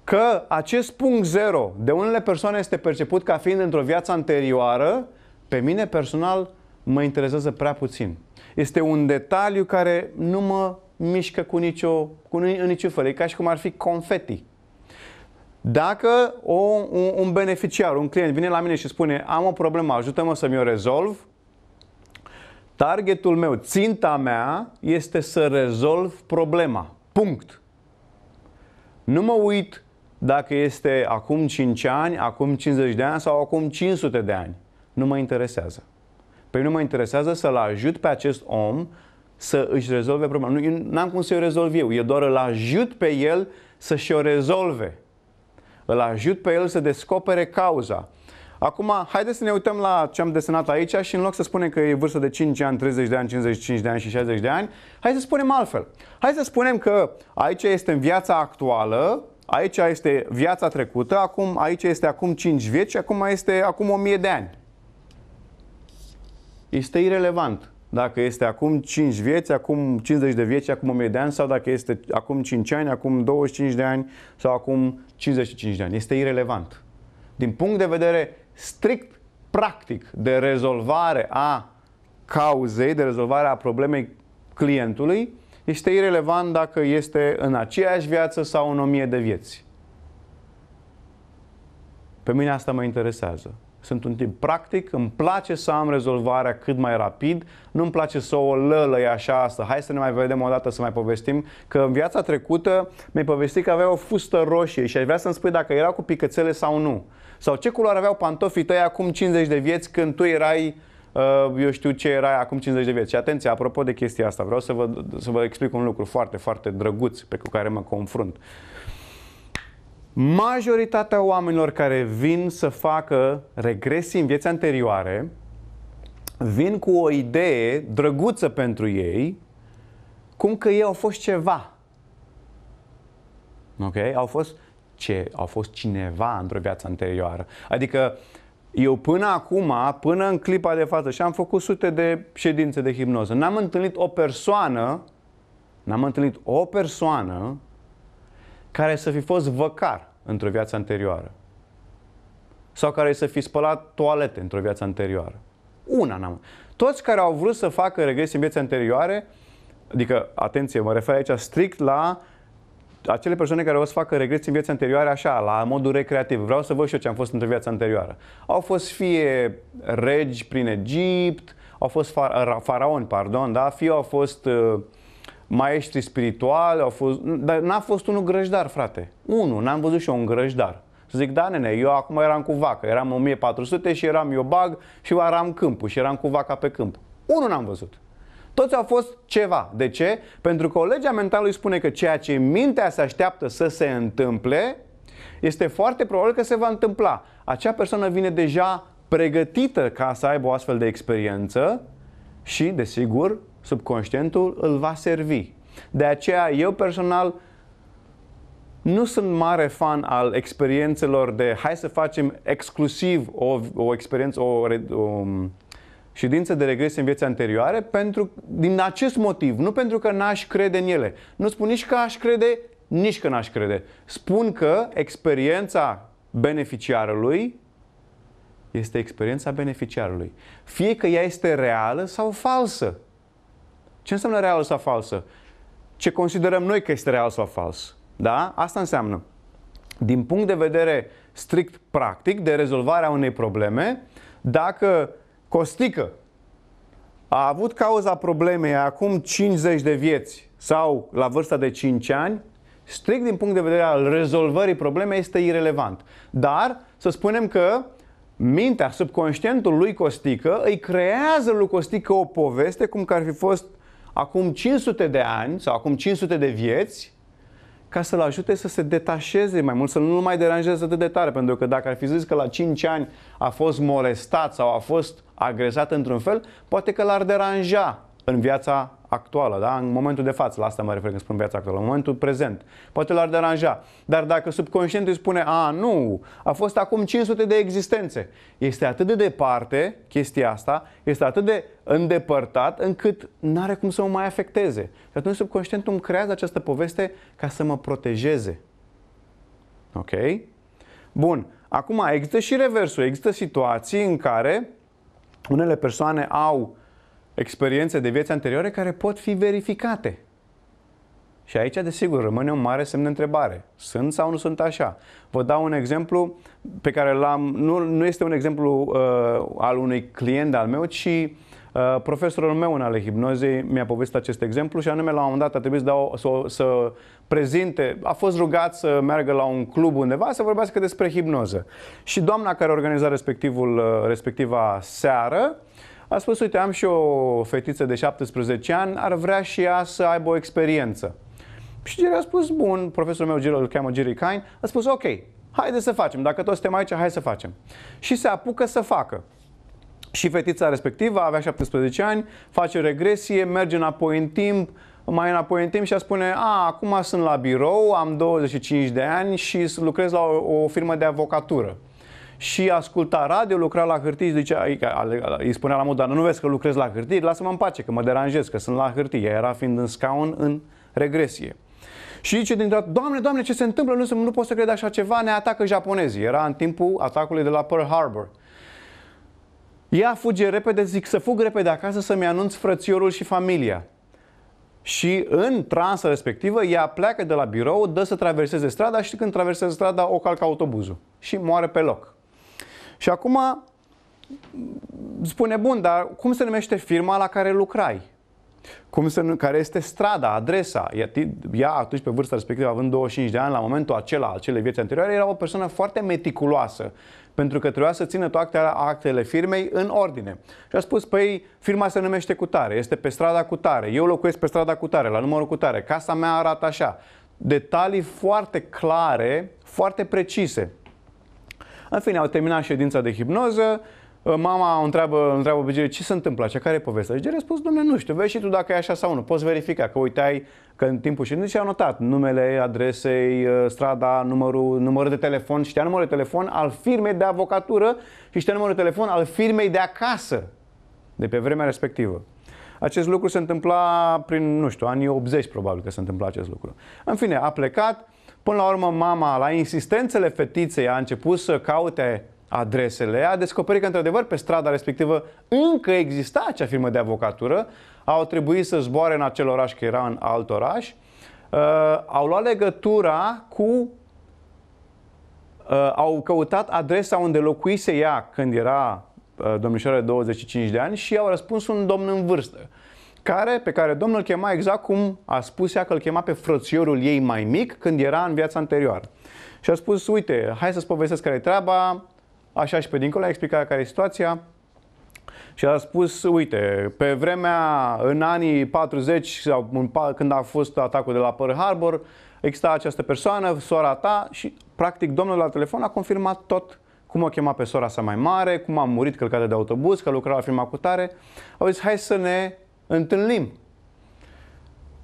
Speaker 1: Că acest punct zero de unele persoane este perceput ca fiind într-o viață anterioară, pe mine personal mă interesează prea puțin. Este un detaliu care nu mă mișcă cu nicio, cu, nicio fel. E ca și cum ar fi confeti. Dacă o, un, un beneficiar, un client vine la mine și spune am o problemă, ajută-mă să mi-o rezolv, targetul meu, ținta mea este să rezolv problema. Punct. Nu mă uit dacă este acum 5 ani, acum 50 de ani sau acum 500 de ani. Nu mă interesează. Pe păi mine mă interesează să-l ajut pe acest om să își rezolve problema. Nu, am cum să o rezolv eu, eu doar îl ajut pe el să și-o rezolve. Îl ajut pe el să descopere cauza. Acum, haideți să ne uităm la ce am desenat aici și în loc să spunem că e vârstă de 5 ani, 30 de ani, 55 de ani și 60 de ani, hai să spunem altfel. Hai să spunem că aici este în viața actuală, aici este viața trecută, acum, aici este acum 5 vieți și acum este acum 1000 de ani. Este irelevant dacă este acum 5 vieți, acum 50 de vieți, acum 1000 de ani sau dacă este acum 5 ani, acum 25 de ani sau acum 55 de ani. Este irrelevant. Din punct de vedere strict practic de rezolvare a cauzei, de rezolvare a problemei clientului, este irrelevant dacă este în aceeași viață sau în 1000 mie de vieți. Pe mine asta mă interesează sunt un tip practic, îmi place să am rezolvarea cât mai rapid, nu-mi place să o lălăi așa asta, hai să ne mai vedem o dată să mai povestim, că în viața trecută mi-ai povestit că avea o fustă roșie și aș vrea să-mi spui dacă era cu picățele sau nu. Sau ce culoare aveau pantofii tăi acum 50 de vieți când tu erai uh, eu știu ce era acum 50 de vieți. Și atenție, apropo de chestia asta, vreau să vă, să vă explic un lucru foarte, foarte drăguț pe care mă confrunt. Uh, Majoritatea oamenilor care vin să facă regresii în vieți anterioare vin cu o idee drăguță pentru ei, cum că ei au fost ceva. Ok? Au fost ce? Au fost cineva într-o viață anterioară. Adică eu până acum, până în clipa de față, și am făcut sute de ședințe de hipnoză, n-am întâlnit o persoană, n-am întâlnit o persoană care să fi fost văcar într-o viață anterioară. Sau care să fi spălat toalete într-o viață anterioară. Una n-am. Toți care au vrut să facă regresie în viața anterioare, adică, atenție, mă refer aici strict la acele persoane care o să facă regresie în viața anterioară așa, la modul recreativ. Vreau să văd și eu ce am fost într-o viață anterioară. Au fost fie regi prin Egipt, au fost fara- faraoni, pardon, da? fie au fost uh, maestri spirituali, au fost, dar n-a fost unul grăjdar, frate. Unul, n-am văzut și eu un grăjdar. Să zic, da, nene, eu acum eram cu vacă, eram 1400 și eram eu bag și eram câmpul și eram cu vaca pe câmp. Unul n-am văzut. Toți au fost ceva. De ce? Pentru că o legea mentalului spune că ceea ce mintea se așteaptă să se întâmple, este foarte probabil că se va întâmpla. Acea persoană vine deja pregătită ca să aibă o astfel de experiență și, desigur, subconștientul îl va servi. De aceea eu personal nu sunt mare fan al experiențelor de hai să facem exclusiv o, o experiență, o, o ședință de regresie în viața anterioare pentru, din acest motiv, nu pentru că n-aș crede în ele. Nu spun nici că aș crede, nici că n-aș crede. Spun că experiența beneficiarului este experiența beneficiarului. Fie că ea este reală sau falsă. Ce înseamnă real sau falsă? Ce considerăm noi că este real sau fals. Da? Asta înseamnă. Din punct de vedere strict practic de rezolvarea unei probleme, dacă Costică a avut cauza problemei acum 50 de vieți sau la vârsta de 5 ani, strict din punct de vedere al rezolvării problemei este irelevant. Dar să spunem că mintea, subconștientul lui Costică îi creează lui Costică o poveste cum că ar fi fost uh, acum 500 de ani sau acum 500 de vieți ca să-l ajute să se detașeze mai mult, să nu-l mai deranjeze atât de tare, pentru că dacă ar fi zis că la 5 ani a fost molestat sau a fost agresat într-un fel, poate că l-ar deranja în viața actuală, da? în momentul de față, la asta mă refer când spun viața actuală, în momentul prezent. Poate l-ar deranja, dar dacă subconștientul îi spune, a, nu, a fost acum 500 de existențe, este atât de departe chestia asta, este atât de îndepărtat încât nu are cum să mă mai afecteze. Și atunci subconștientul îmi creează această poveste ca să mă protejeze. Ok? Bun. Acum, există și reversul. Există situații în care unele persoane au experiențe de vieți anterioare care pot fi verificate. Și aici, desigur, rămâne un mare semn de întrebare. Sunt sau nu sunt așa? Vă dau un exemplu pe care l-am... Nu, nu este un exemplu uh, al unui client al meu, ci uh, profesorul meu în ale hipnozei mi-a povestit acest exemplu și anume la un moment dat a trebuit să, dau, să, să prezinte, a fost rugat să meargă la un club undeva să vorbească despre hipnoză. Și doamna care organiza respectivul, uh, respectiva seară a spus, uite, am și o fetiță de 17 ani, ar vrea și ea să aibă o experiență. Și Jerry a spus, bun, profesorul meu Jerry, îl cheamă Jerry Kine, a spus, ok, haide să facem, dacă toți suntem aici, hai să facem. Și se apucă să facă. Și fetița respectivă avea 17 ani, face regresie, merge înapoi în timp, mai înapoi în timp și a spune, a, acum sunt la birou, am 25 de ani și lucrez la o, o firmă de avocatură și asculta radio, lucra la hârtii și zicea, adică, adică, îi spunea la dar nu vezi că lucrez la hârtii, lasă-mă în pace, că mă deranjez, că sunt la hârtii. Ea era fiind în scaun în regresie. Și zice o dată, Doamne, Doamne, ce se întâmplă? Nu, nu pot să cred așa ceva, ne atacă japonezii. Era în timpul atacului de la Pearl Harbor. Ea fuge repede, zic să fug repede acasă să-mi anunț frățiorul și familia. Și în transa respectivă, ea pleacă de la birou, dă să traverseze strada și când traversează strada, o calcă autobuzul. Și moare pe loc. Și acum spune, bun, dar cum se numește firma la care lucrai? Cum se, care este strada, adresa. Ea atunci pe vârsta respectivă, având 25 de ani, la momentul acela, acele vieți anterioare, era o persoană foarte meticuloasă, pentru că trebuia să țină toate actele firmei în ordine. Și a spus, păi, firma se numește Cutare, este pe strada Cutare, eu locuiesc pe strada Cutare, la numărul Cutare, casa mea arată așa. Detalii foarte clare, foarte precise. În fine, au terminat ședința de hipnoză, uh, mama o întreabă, întreabă pe Jerry, ce se întâmplă, ce care e povestea? Și Jerry a spus, domnule, nu știu, vezi și tu dacă e așa sau nu, poți verifica, că uitai că în timpul ședinței a notat numele, adresei, uh, strada, numărul, numărul de telefon, știa numărul de telefon al firmei de avocatură și știa numărul de telefon al firmei de acasă de pe vremea respectivă. Acest lucru se întâmpla prin, nu știu, anii 80 probabil că se întâmpla acest lucru. În fine, a plecat, Până la urmă, mama, la insistențele fetiței, a început să caute adresele, a descoperit că, într-adevăr, pe strada respectivă încă exista acea firmă de avocatură, au trebuit să zboare în acel oraș, că era în alt oraș, uh, au luat legătura cu uh, au căutat adresa unde locuise ea când era uh, domnișoară de 25 de ani și au răspuns un domn în vârstă care, pe care Domnul îl chema exact cum a spus ea că îl chema pe frățiorul ei mai mic când era în viața anterioară. Și a spus, uite, hai să-ți povestesc care e treaba, așa și pe dincolo, a explicat care e situația. Și a spus, uite, pe vremea, în anii 40, sau în, când a fost atacul de la Pearl Harbor, exista această persoană, sora ta, și practic domnul la telefon a confirmat tot cum o chema pe sora sa mai mare, cum a murit călcată de autobuz, că lucra la firma cu tare. Au zis, hai să ne întâlnim.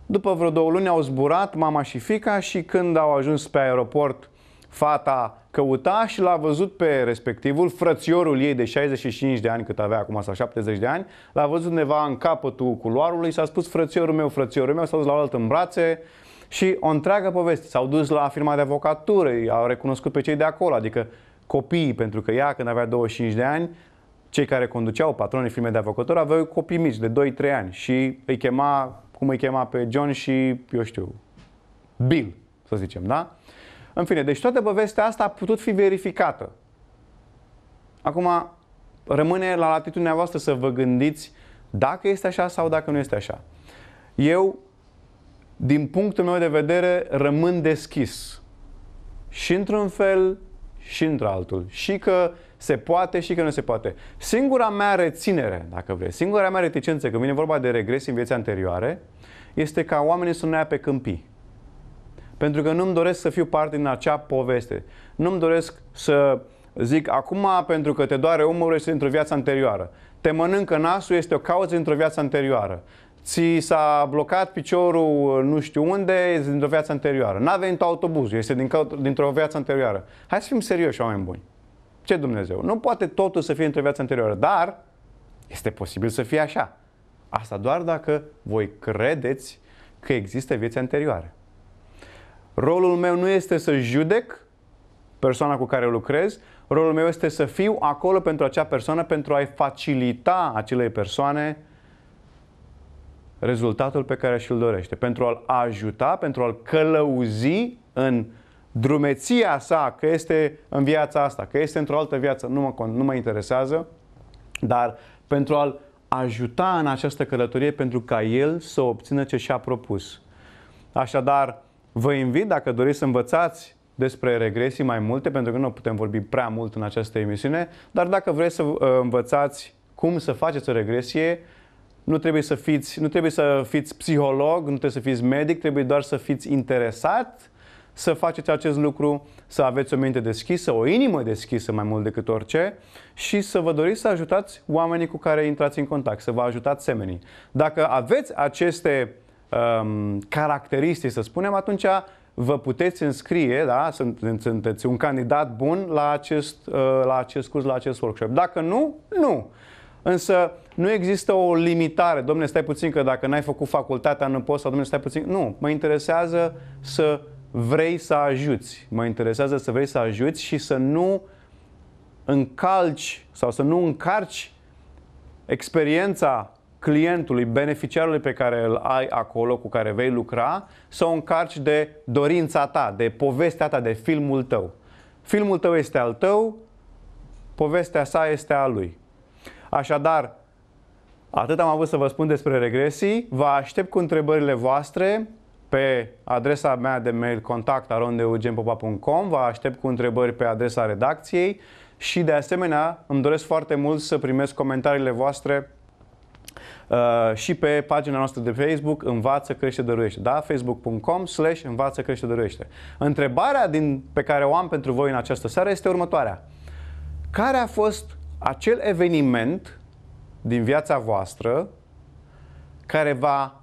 Speaker 1: După vreo două luni au zburat mama și fica și când au ajuns pe aeroport, fata căuta și l-a văzut pe respectivul, frățiorul ei de 65 de ani, cât avea acum sau 70 de ani, l-a văzut undeva în capătul culoarului, s-a spus frățiorul meu, frățiorul meu, s-a dus la alt în brațe și o întreagă poveste. S-au dus la firma de avocatură, i au recunoscut pe cei de acolo, adică copiii, pentru că ea când avea 25 de ani cei care conduceau patronii firme de avocatori aveau copii mici de 2-3 ani și îi chema, cum îi chema pe John și, eu știu, Bill, să zicem, da? În fine, deci toată povestea asta a putut fi verificată. Acum, rămâne la latitudinea voastră să vă gândiți dacă este așa sau dacă nu este așa. Eu, din punctul meu de vedere, rămân deschis. Și într-un fel, și într-altul. Și că se poate și că nu se poate. Singura mea reținere, dacă vrei, singura mea reticență, când vine vorba de regres în vieții anterioare, este ca oamenii să nu ia pe câmpii. Pentru că nu-mi doresc să fiu parte din acea poveste. Nu-mi doresc să zic, acum pentru că te doare umărul este într-o viață anterioară. Te mănâncă nasul este o cauză dintr-o viață anterioară. Ți s-a blocat piciorul nu știu unde, este dintr-o viață anterioară. N-a venit autobuzul, este dintr-o viață anterioară. Hai să fim serioși, oameni buni ce Dumnezeu? Nu poate totul să fie într-o viață anterioară, dar este posibil să fie așa. Asta doar dacă voi credeți că există vieți anterioare. Rolul meu nu este să judec persoana cu care lucrez, rolul meu este să fiu acolo pentru acea persoană, pentru a-i facilita acelei persoane rezultatul pe care și-l dorește, pentru a-l ajuta, pentru a-l călăuzi în drumeția sa, că este în viața asta, că este într-o altă viață, nu mă, nu mă interesează, dar pentru a-l ajuta în această călătorie pentru ca el să obțină ce și-a propus. Așadar, vă invit, dacă doriți să învățați despre regresii mai multe, pentru că nu putem vorbi prea mult în această emisiune, dar dacă vreți să uh, învățați cum să faceți o regresie, nu trebuie să fiți, nu trebuie să fiți psiholog, nu trebuie să fiți medic, trebuie doar să fiți interesat să faceți acest lucru, să aveți o minte deschisă, o inimă deschisă mai mult decât orice și să vă doriți să ajutați oamenii cu care intrați în contact, să vă ajutați semenii. Dacă aveți aceste um, caracteristici, să spunem, atunci vă puteți înscrie, da? sunteți un candidat bun la acest, uh, la acest curs, la acest workshop. Dacă nu, nu. Însă nu există o limitare. Domnule, stai puțin că dacă n-ai făcut facultatea, nu poți, sau domnule, stai puțin. Nu, mă interesează să vrei să ajuți. Mă interesează să vrei să ajuți și să nu încalci sau să nu încarci experiența clientului, beneficiarului pe care îl ai acolo, cu care vei lucra, să o încarci de dorința ta, de povestea ta, de filmul tău. Filmul tău este al tău, povestea sa este a lui. Așadar, atât am avut să vă spun despre regresii, vă aștept cu întrebările voastre, pe adresa mea de mail contactarondeugenpopa.com vă aștept cu întrebări pe adresa redacției și de asemenea îmi doresc foarte mult să primesc comentariile voastre uh, și pe pagina noastră de Facebook Învață Crește Dăruiește, da? facebook.com slash Învață Crește Dăruiește. Întrebarea din, pe care o am pentru voi în această seară este următoarea. Care a fost acel eveniment din viața voastră care v-a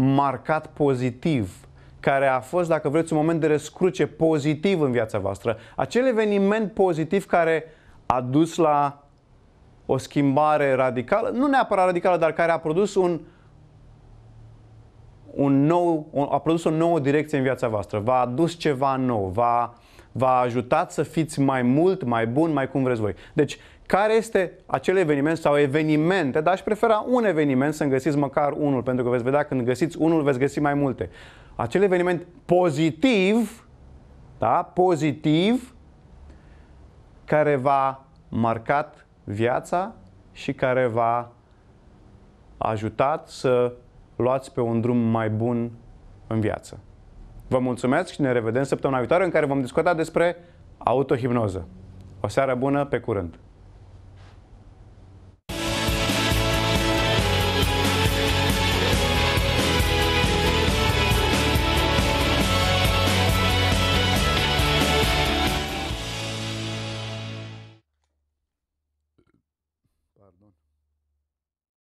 Speaker 1: marcat pozitiv care a fost, dacă vreți, un moment de răscruce pozitiv în viața voastră. Acel eveniment pozitiv care a dus la o schimbare radicală, nu neapărat radicală, dar care a produs un, un nou, a produs o nouă direcție în viața voastră, v-a adus ceva nou, v-a, v-a ajutat să fiți mai mult, mai bun, mai cum vreți voi. Deci, care este acel eveniment sau evenimente, dar aș prefera un eveniment să găsiți măcar unul, pentru că veți vedea când găsiți unul veți găsi mai multe. Acel eveniment pozitiv, da, pozitiv, care va marcat viața și care va ajutat să luați pe un drum mai bun în viață. Vă mulțumesc și ne revedem săptămâna viitoare în care vom discuta despre autohipnoză. O seară bună, pe curând!